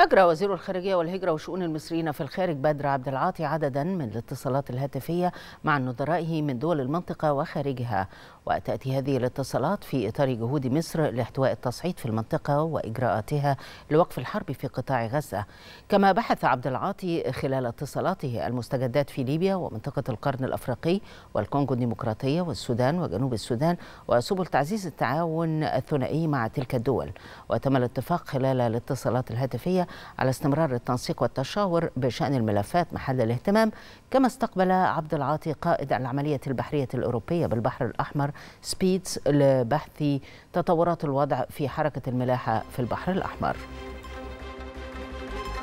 أجرى وزير الخارجية والهجرة وشؤون المصريين في الخارج بدر عبد العاطي عددا من الاتصالات الهاتفية مع نظرائه من دول المنطقة وخارجها وتأتي هذه الاتصالات في إطار جهود مصر لاحتواء التصعيد في المنطقة وإجراءاتها لوقف الحرب في قطاع غزة كما بحث عبد العاطي خلال اتصالاته المستجدات في ليبيا ومنطقة القرن الأفريقي والكونغو الديمقراطية والسودان وجنوب السودان وسبل تعزيز التعاون الثنائي مع تلك الدول وتم الاتفاق خلال الاتصالات الهاتفية على استمرار التنسيق والتشاور بشأن الملفات محل الاهتمام كما استقبل عبد العاطي قائد العملية البحرية الأوروبية بالبحر الأحمر سبيتس لبحث تطورات الوضع في حركة الملاحة في البحر الأحمر